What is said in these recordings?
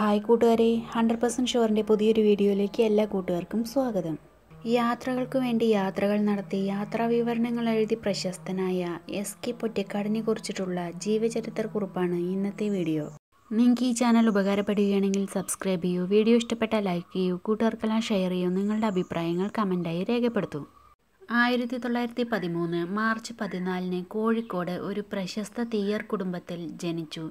hi കൂട്ടുകാരെ hundred percent ഷുവറിൻ്റെ പുതിയൊരു വീഡിയോയിലേക്ക് എല്ലാ കൂട്ടുകാർക്കും സ്വാഗതം യാത്രകൾക്ക് വേണ്ടി യാത്രകൾ നടത്തി യാത്രാ വിവരണങ്ങൾ എഴുതി പ്രശസ്തനായ എസ് കെ പൊറ്റക്കാടിനെ കുറിച്ചിട്ടുള്ള ജീവചരിത്ര കുറിപ്പാണ് ഇന്നത്തെ വീഡിയോ നിങ്ങൾക്ക് ഈ ചാനൽ ഉപകാരപ്പെടുകയാണെങ്കിൽ സബ്സ്ക്രൈബ് ചെയ്യൂ വീഡിയോ ഇഷ്ടപ്പെട്ട ലൈക്ക് ചെയ്യൂ കൂട്ടുകാർക്കെല്ലാം ഷെയർ ചെയ്യൂ നിങ്ങളുടെ അഭിപ്രായങ്ങൾ കമൻറ്റായി രേഖപ്പെടുത്തൂ ആയിരത്തി തൊള്ളായിരത്തി പതിമൂന്ന് മാർച്ച് പതിനാലിന് കോഴിക്കോട് ഒരു പ്രശസ്ത തീയർ കുടുംബത്തിൽ ജനിച്ചു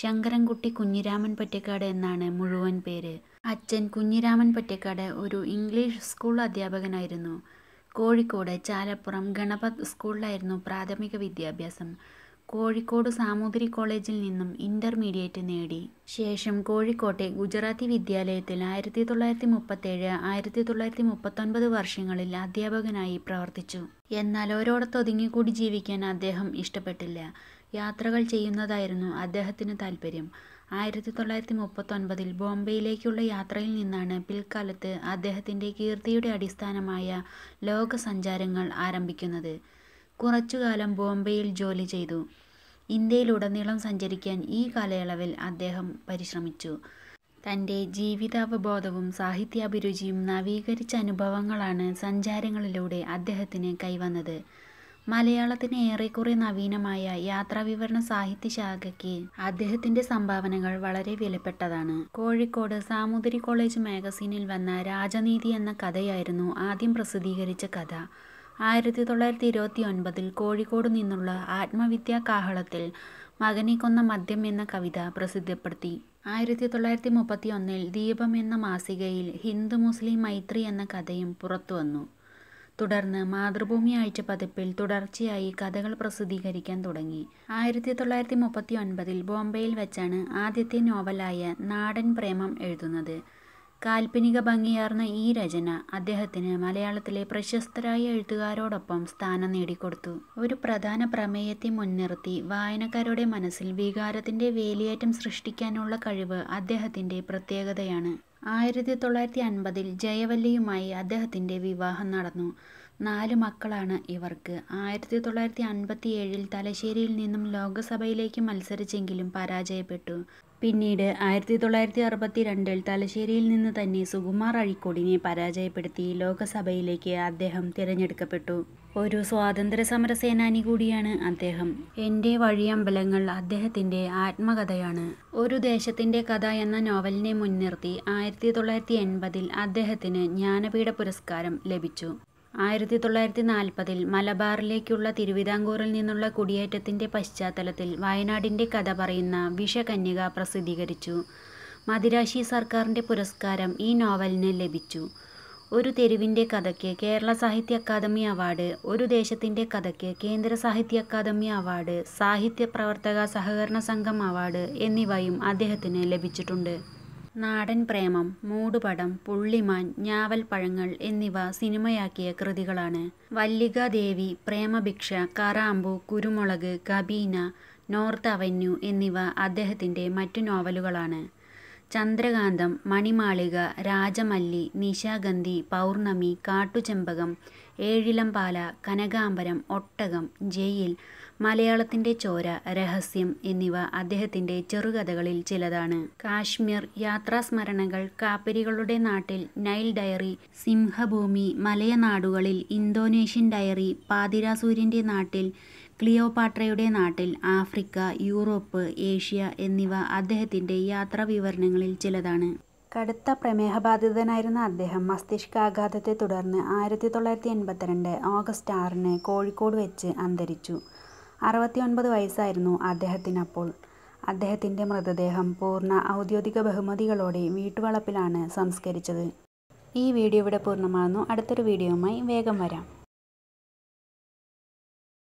ശങ്കരൻകുട്ടി കുഞ്ഞിരാമൻ പറ്റിക്കാട് എന്നാണ് മുഴുവൻ പേര് അച്ഛൻ കുഞ്ഞിരാമൻ പറ്റിക്കാട് ഒരു ഇംഗ്ലീഷ് സ്കൂൾ അധ്യാപകനായിരുന്നു കോഴിക്കോട് ചാലപ്പുറം ഗണപത് സ്കൂളിലായിരുന്നു പ്രാഥമിക വിദ്യാഭ്യാസം കോഴിക്കോട് സാമൂതിരി കോളേജിൽ നിന്നും ഇൻ്റർമീഡിയറ്റ് നേടി ശേഷം കോഴിക്കോട്ടെ ഗുജറാത്തി വിദ്യാലയത്തിൽ ആയിരത്തി തൊള്ളായിരത്തി മുപ്പത്തേഴ് ആയിരത്തി തൊള്ളായിരത്തി മുപ്പത്തൊൻപത് വർഷങ്ങളിൽ അധ്യാപകനായി പ്രവർത്തിച്ചു എന്നാൽ ഒരോടത്തൊതുങ്ങിക്കൂടി ജീവിക്കാൻ അദ്ദേഹം ഇഷ്ടപ്പെട്ടില്ല യാത്രകൾ ചെയ്യുന്നതായിരുന്നു അദ്ദേഹത്തിന് താല്പര്യം ആയിരത്തി തൊള്ളായിരത്തി മുപ്പത്തൊൻപതിൽ ബോംബെയിലേക്കുള്ള യാത്രയിൽ നിന്നാണ് പിൽക്കാലത്ത് അദ്ദേഹത്തിൻ്റെ കീർത്തിയുടെ അടിസ്ഥാനമായ ലോക സഞ്ചാരങ്ങൾ ആരംഭിക്കുന്നത് കുറച്ചുകാലം ബോംബെയിൽ ജോലി ചെയ്തു ഇന്ത്യയിലുടനീളം സഞ്ചരിക്കാൻ ഈ കാലയളവിൽ അദ്ദേഹം പരിശ്രമിച്ചു തൻ്റെ ജീവിതാവബോധവും സാഹിത്യാഭിരുചിയും നവീകരിച്ച അനുഭവങ്ങളാണ് സഞ്ചാരങ്ങളിലൂടെ അദ്ദേഹത്തിന് കൈവന്നത് മലയാളത്തിന് ഏറെക്കുറെ നവീനമായ വിവരണ സാഹിത്യ ശാഖയ്ക്ക് അദ്ദേഹത്തിന്റെ സംഭാവനകൾ വളരെ വിലപ്പെട്ടതാണ് കോഴിക്കോട് സാമൂതിരി കോളേജ് മാഗസീനിൽ വന്ന രാജനീതി എന്ന കഥയായിരുന്നു ആദ്യം പ്രസിദ്ധീകരിച്ച കഥ ആയിരത്തി തൊള്ളായിരത്തി ഇരുപത്തി ഒൻപതിൽ കോഴിക്കോട് നിന്നുള്ള ആത്മവിദ്യാ കാഹളത്തിൽ മകനെ കൊന്ന മദ്യം എന്ന കവിത പ്രസിദ്ധപ്പെടുത്തി ആയിരത്തി തൊള്ളായിരത്തി മുപ്പത്തി ഒന്നിൽ ദീപം എന്ന മാസികയിൽ ഹിന്ദു മുസ്ലിം മൈത്രി എന്ന കഥയും പുറത്തുവന്നു തുടർന്ന് മാതൃഭൂമി ആഴ്ച പതിപ്പിൽ തുടർച്ചയായി കഥകൾ പ്രസിദ്ധീകരിക്കാൻ തുടങ്ങി ആയിരത്തി തൊള്ളായിരത്തി മുപ്പത്തി ഒൻപതിൽ ബോംബെയിൽ വെച്ചാണ് ആദ്യത്തെ നോവലായ നാടൻ പ്രേമം എഴുതുന്നത് കാൽപ്പനിക ഭംഗിയാർന്ന ഈ രചന അദ്ദേഹത്തിന് മലയാളത്തിലെ പ്രശസ്തരായ എഴുത്തുകാരോടൊപ്പം സ്ഥാനം നേടിക്കൊടുത്തു ഒരു പ്രധാന പ്രമേയത്തെ മുൻനിർത്തി വായനക്കാരുടെ മനസ്സിൽ വികാരത്തിൻ്റെ വേലിയേറ്റം സൃഷ്ടിക്കാനുള്ള കഴിവ് അദ്ദേഹത്തിൻ്റെ പ്രത്യേകതയാണ് ആയിരത്തി തൊള്ളായിരത്തി അൻപതിൽ ജയവല്ലിയുമായി അദ്ദേഹത്തിൻ്റെ വിവാഹം നടന്നു നാല് മക്കളാണ് ഇവർക്ക് ആയിരത്തി തൊള്ളായിരത്തി അൻപത്തി ഏഴിൽ തലശ്ശേരിയിൽ നിന്നും ലോക്സഭയിലേക്ക് മത്സരിച്ചെങ്കിലും പരാജയപ്പെട്ടു പിന്നീട് ആയിരത്തി തൊള്ളായിരത്തി അറുപത്തി രണ്ടിൽ തലശ്ശേരിയിൽ നിന്ന് തന്നെ സുകുമാർ അഴിക്കോടിനെ പരാജയപ്പെടുത്തി ലോകസഭയിലേക്ക് അദ്ദേഹം തിരഞ്ഞെടുക്കപ്പെട്ടു ഒരു സ്വാതന്ത്ര്യ സമര സേനാനി കൂടിയാണ് അദ്ദേഹം എൻ്റെ വഴിയമ്പലങ്ങൾ അദ്ദേഹത്തിൻ്റെ ആത്മകഥയാണ് ഒരു ദേശത്തിൻ്റെ കഥ എന്ന നോവലിനെ മുൻനിർത്തി ആയിരത്തി തൊള്ളായിരത്തി എൺപതിൽ അദ്ദേഹത്തിന് ജ്ഞാനപീഠ പുരസ്കാരം ലഭിച്ചു ആയിരത്തി തൊള്ളായിരത്തി നാൽപ്പതിൽ മലബാറിലേക്കുള്ള തിരുവിതാംകൂറിൽ നിന്നുള്ള കുടിയേറ്റത്തിൻ്റെ പശ്ചാത്തലത്തിൽ വയനാടിൻ്റെ കഥ പറയുന്ന വിഷകന്യക പ്രസിദ്ധീകരിച്ചു മദിരാശി സർക്കാരിൻ്റെ പുരസ്കാരം ഈ നോവലിന് ലഭിച്ചു ഒരു തെരുവിൻ്റെ കഥയ്ക്ക് കേരള സാഹിത്യ അക്കാദമി അവാർഡ് ഒരു ദേശത്തിൻ്റെ കഥയ്ക്ക് കേന്ദ്ര സാഹിത്യ അക്കാദമി അവാർഡ് സാഹിത്യ പ്രവർത്തക സഹകരണ സംഘം അവാർഡ് എന്നിവയും അദ്ദേഹത്തിന് ലഭിച്ചിട്ടുണ്ട് നാടൻ പ്രേമം മൂടുപടം പുള്ളിമാൻ പഴങ്ങൾ എന്നിവ സിനിമയാക്കിയ കൃതികളാണ് വല്ലികാദേവി പ്രേമഭിക്ഷ കറാമ്പു കുരുമുളക് കബീന നോർത്ത് അവന്യൂ എന്നിവ അദ്ദേഹത്തിൻ്റെ മറ്റു നോവലുകളാണ് ചന്ദ്രകാന്തം മണിമാളിക രാജമല്ലി നിശാഗന്ധി പൗർണമി കാട്ടുചെമ്പകം ഏഴിലംപാല കനകാംബരം ഒട്ടകം ജയിൽ മലയാളത്തിൻ്റെ ചോര രഹസ്യം എന്നിവ അദ്ദേഹത്തിൻ്റെ ചെറുകഥകളിൽ ചിലതാണ് കാശ്മീർ യാത്രാസ്മരണകൾ കാപ്പരികളുടെ നാട്ടിൽ നൈൽ ഡയറി സിംഹഭൂമി മലയനാടുകളിൽ ഇന്തോനേഷ്യൻ ഡയറി പാതിരാസൂര്യന്റെ നാട്ടിൽ ക്ലിയോപാട്രയുടെ നാട്ടിൽ ആഫ്രിക്ക യൂറോപ്പ് ഏഷ്യ എന്നിവ അദ്ദേഹത്തിൻ്റെ യാത്രാ വിവരണങ്ങളിൽ ചിലതാണ് കടുത്ത പ്രമേഹബാധിതനായിരുന്ന അദ്ദേഹം മസ്തിഷ്കാഘാതത്തെ തുടർന്ന് ആയിരത്തി തൊള്ളായിരത്തി എൺപത്തിരണ്ട് ഓഗസ്റ്റ് ആറിന് കോഴിക്കോട് വെച്ച് അന്തരിച്ചു അറുപത്തിയൊൻപത് വയസ്സായിരുന്നു അദ്ദേഹത്തിനപ്പോൾ അദ്ദേഹത്തിൻ്റെ മൃതദേഹം പൂർണ്ണ ഔദ്യോഗിക ബഹുമതികളോടെ വീട്ടുവളപ്പിലാണ് സംസ്കരിച്ചത് ഈ വീഡിയോ ഇവിടെ പൂർണ്ണമാകുന്നു അടുത്തൊരു വീഡിയോയുമായി വേഗം വരാം